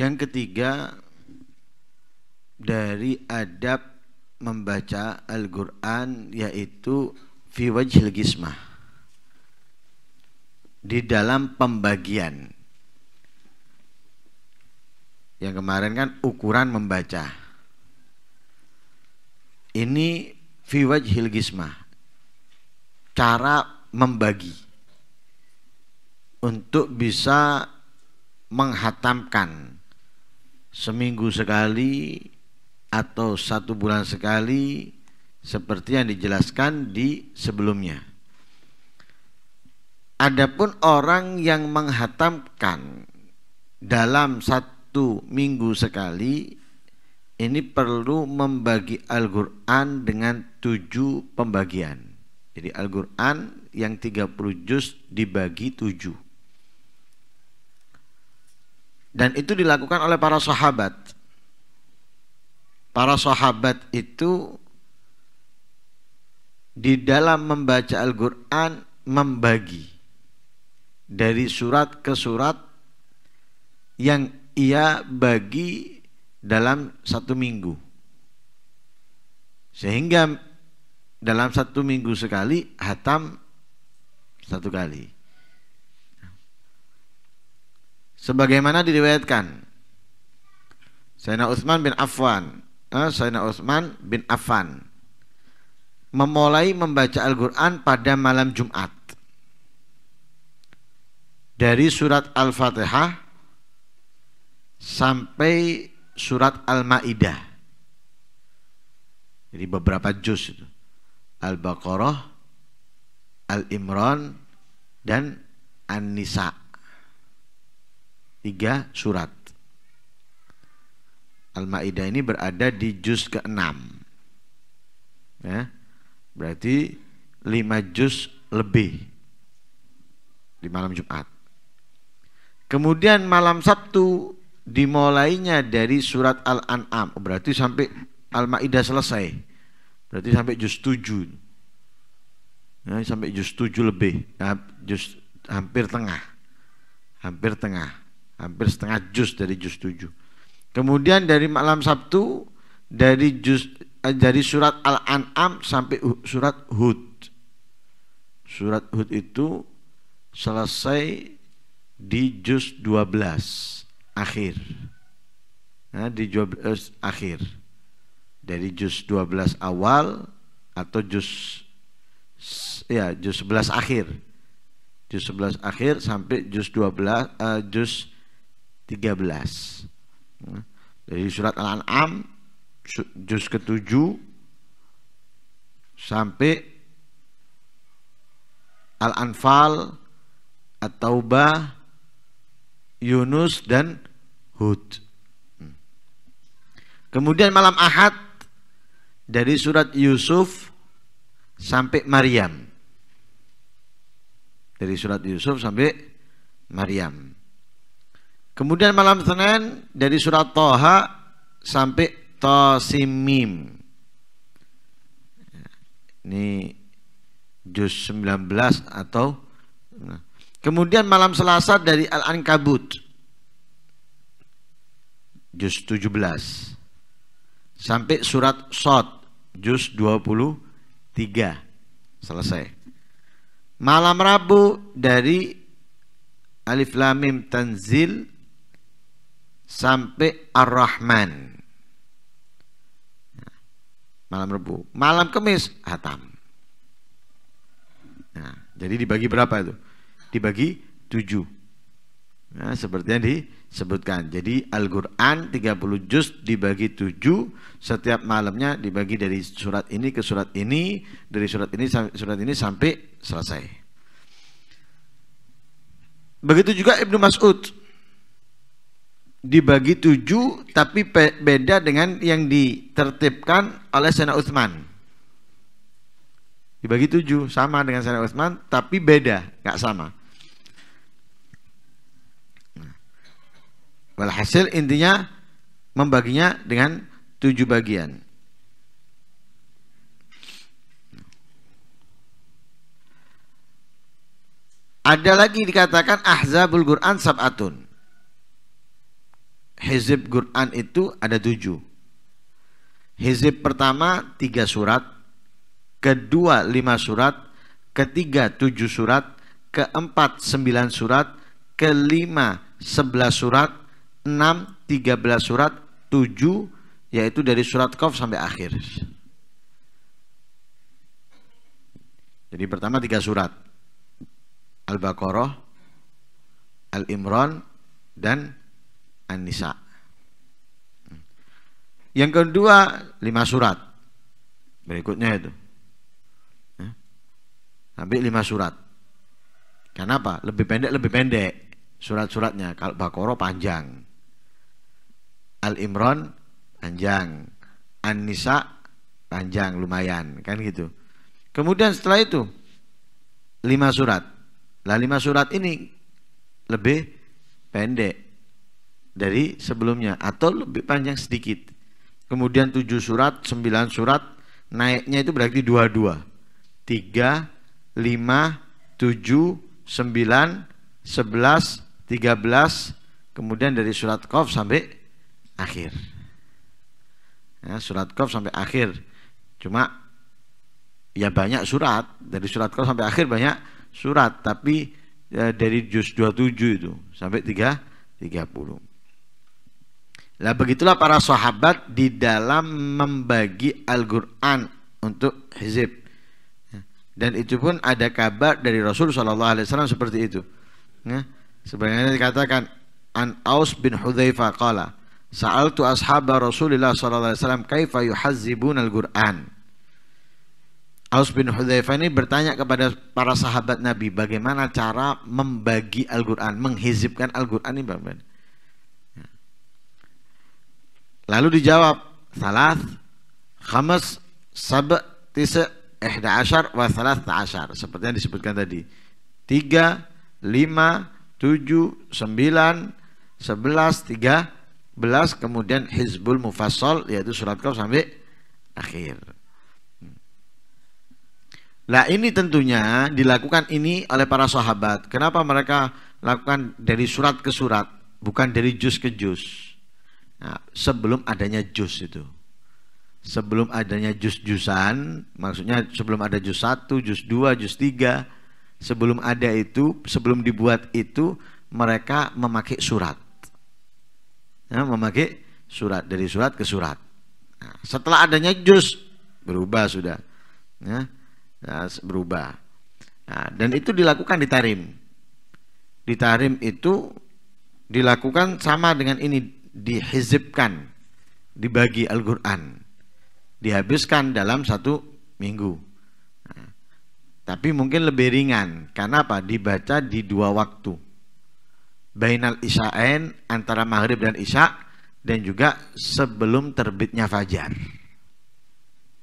Yang ketiga dari adab membaca Al-Qur'an yaitu fi wajhil gismah. Di dalam pembagian. Yang kemarin kan ukuran membaca. Ini fi wajhil gismah. Cara membagi untuk bisa menghatamkan seminggu sekali atau satu bulan sekali seperti yang dijelaskan di sebelumnya. Adapun orang yang menghatamkan dalam satu minggu sekali ini perlu membagi Al-Quran dengan tujuh pembagian. Jadi Al-Quran yang 30 juz dibagi tujuh dan itu dilakukan oleh para sahabat. Para sahabat itu di dalam membaca Al-Qur'an membagi dari surat ke surat yang ia bagi dalam satu minggu. Sehingga dalam satu minggu sekali hatam satu kali sebagaimana diriwayatkan Sayyidina Utsman bin Affan eh, Sayyidina Utsman bin Affan memulai membaca Al-Quran pada malam Jumat dari surat Al-Fatihah sampai surat Al-Maidah. Jadi beberapa juz itu. Al-Baqarah, Al-Imran dan An-Nisa tiga surat. Al-Maidah ini berada di juz ke-6. Ya. Berarti 5 juz lebih di malam Jumat. Kemudian malam Sabtu dimulainya dari surat Al-An'am. Berarti sampai Al-Maidah selesai. Berarti sampai juz 7. Ya, sampai juz 7 lebih. Nah, juz hampir tengah. Hampir tengah hampir setengah juz dari juz 7 kemudian dari malam Sabtu dari juz eh, dari surat Al-An'am sampai surat Hud surat Hud itu selesai di juz 12 akhir nah, di juz akhir dari juz 12 awal atau juz ya juz 11 akhir juz 11 akhir sampai juz 12 uh, eh, juz 13 dari surat Al-An'am juz ke-7 sampai Al-Anfal At-Taubah Yunus dan Hud kemudian malam Ahad dari surat Yusuf sampai Maryam dari surat Yusuf sampai Maryam Kemudian malam Senin dari surat Toha sampai Tosimim. Ini juz 19 atau nah. Kemudian malam Selasa dari Al-Ankabut. Juz 17. Sampai surat Sot. Juz 23 selesai. Malam Rabu dari Alif lamim Tanzil sampai Ar-Rahman. Nah, malam Rebu, malam kemis hatam. Nah, jadi dibagi berapa itu? Dibagi tujuh. Nah, seperti yang disebutkan. Jadi Al-Quran 30 juz dibagi tujuh. Setiap malamnya dibagi dari surat ini ke surat ini. Dari surat ini surat ini sampai selesai. Begitu juga Ibnu Mas'ud dibagi tujuh tapi beda dengan yang ditertibkan oleh Sena Utsman dibagi tujuh sama dengan Sena Utsman tapi beda nggak sama nah, walhasil intinya membaginya dengan tujuh bagian ada lagi dikatakan ahzabul Quran sabatun Hizib Quran itu ada tujuh. Hizib pertama tiga surat, kedua lima surat, ketiga tujuh surat, keempat sembilan surat, kelima sebelas surat, enam tiga belas surat, tujuh yaitu dari surat Qaf sampai akhir. Jadi pertama tiga surat Al-Baqarah Al-Imran Dan An-Nisa. Hmm. Yang kedua, lima surat. Berikutnya itu. Hmm. ambil lima surat. Kenapa? Lebih pendek, lebih pendek surat-suratnya. Kalau Bakoro panjang. Al-Imran panjang. An-Nisa panjang lumayan kan gitu. Kemudian setelah itu lima surat. Lah lima surat ini lebih pendek dari sebelumnya atau lebih panjang sedikit. Kemudian tujuh surat, sembilan surat, naiknya itu berarti dua dua tiga lima tujuh sembilan sebelas tiga belas kemudian dari surat Qaf sampai akhir. Ya, surat Qaf sampai akhir. Cuma ya banyak surat, dari surat Qaf sampai akhir banyak surat, tapi ya, dari juz tujuh itu sampai tiga tiga puluh lah begitulah para sahabat di dalam membagi Al-Qur'an untuk hizib. Ya. Dan itu pun ada kabar dari Rasul sallallahu alaihi wasallam seperti itu. Ya. Sebenarnya dikatakan An Aus bin Hudzaifah qala Sa'altu ashaba Rasulillah sallallahu alaihi wasallam kaifa yuhazzibun al-Qur'an. Aus bin Hudzaifah ini bertanya kepada para sahabat Nabi bagaimana cara membagi Al-Qur'an, menghizibkan Al-Qur'an ini bang Lalu dijawab salat Khamas Sab Tisa ehda Ashar Wa Thalath Ashar Seperti yang disebutkan tadi Tiga Lima Tujuh Sembilan Sebelas Tiga Belas Kemudian Hizbul Mufassal Yaitu surat kau sampai Akhir Nah ini tentunya dilakukan ini oleh para sahabat Kenapa mereka lakukan dari surat ke surat Bukan dari jus ke jus Nah, sebelum adanya jus itu. Sebelum adanya jus-jusan, maksudnya sebelum ada jus 1, jus 2, jus 3, sebelum ada itu, sebelum dibuat itu, mereka memakai surat. Ya, memakai surat, dari surat ke surat. Nah, setelah adanya jus, berubah sudah. Ya, nah berubah. Nah, dan itu dilakukan di Tarim. Di Tarim itu dilakukan sama dengan ini dihizibkan, dibagi Al-Quran, dihabiskan dalam satu minggu. Nah, tapi mungkin lebih ringan, karena apa? Dibaca di dua waktu. Bainal Isya'en, antara Maghrib dan Isya, dan juga sebelum terbitnya Fajar.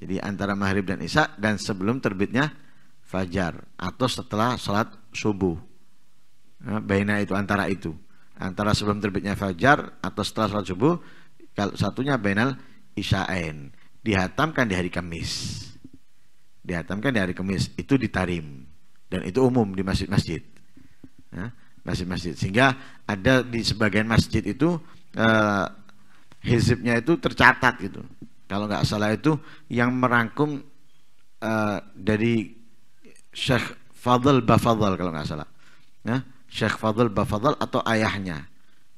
Jadi antara Maghrib dan Isya, dan sebelum terbitnya Fajar, atau setelah sholat subuh. Nah, baina itu antara itu antara sebelum terbitnya fajar atau setelah sholat subuh kalau satunya benal isyaen dihatamkan di hari Kamis dihatamkan di hari Kamis itu ditarim dan itu umum di masjid-masjid ya, masjid-masjid sehingga ada di sebagian masjid itu eh, hizibnya itu tercatat gitu kalau nggak salah itu yang merangkum eh, dari Syekh Fadl Bafadl kalau nggak salah ya Syekh Fadl Bafadl atau ayahnya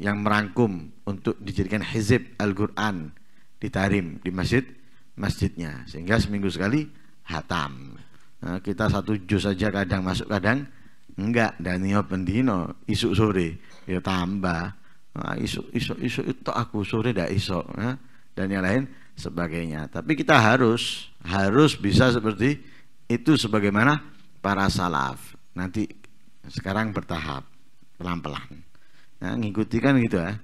yang merangkum untuk dijadikan hizib Al-Quran di Tarim di masjid masjidnya sehingga seminggu sekali hatam nah, kita satu juz saja kadang masuk kadang enggak Daniel Pendino isuk sore ya tambah nah, isuk isuk isu itu aku sore dah isuk nah, dan yang lain sebagainya tapi kita harus harus bisa seperti itu sebagaimana para salaf nanti sekarang bertahap pelan-pelan nah, ngikuti kan gitu ya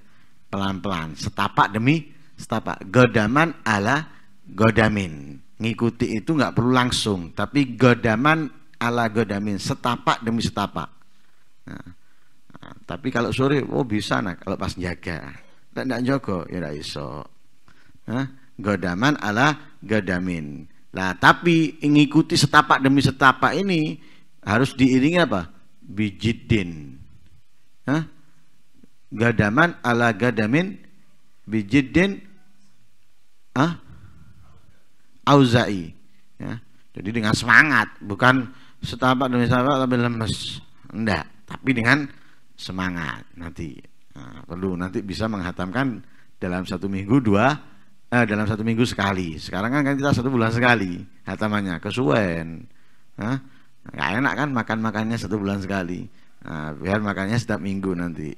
pelan-pelan setapak demi setapak godaman ala godamin ngikuti itu nggak perlu langsung tapi godaman ala godamin setapak demi setapak nah, nah, tapi kalau sore oh bisa nak kalau pas jaga tidak nah, ya tidak iso nah, godaman ala godamin lah tapi ngikuti setapak demi setapak ini harus diiringi apa? bijiddin. Hah? Gadaman ala gadamin bijiddin ah auza'i. Ya. Jadi dengan semangat, bukan setapak demi setapak tapi lemes. Enggak, tapi dengan semangat nanti. Nah, perlu nanti bisa menghatamkan dalam satu minggu dua eh, dalam satu minggu sekali. Sekarang kan kita satu bulan sekali hatamannya kesuwen. Hah? Nggak enak kan makan makannya satu bulan sekali. Nah, biar makannya setiap minggu nanti.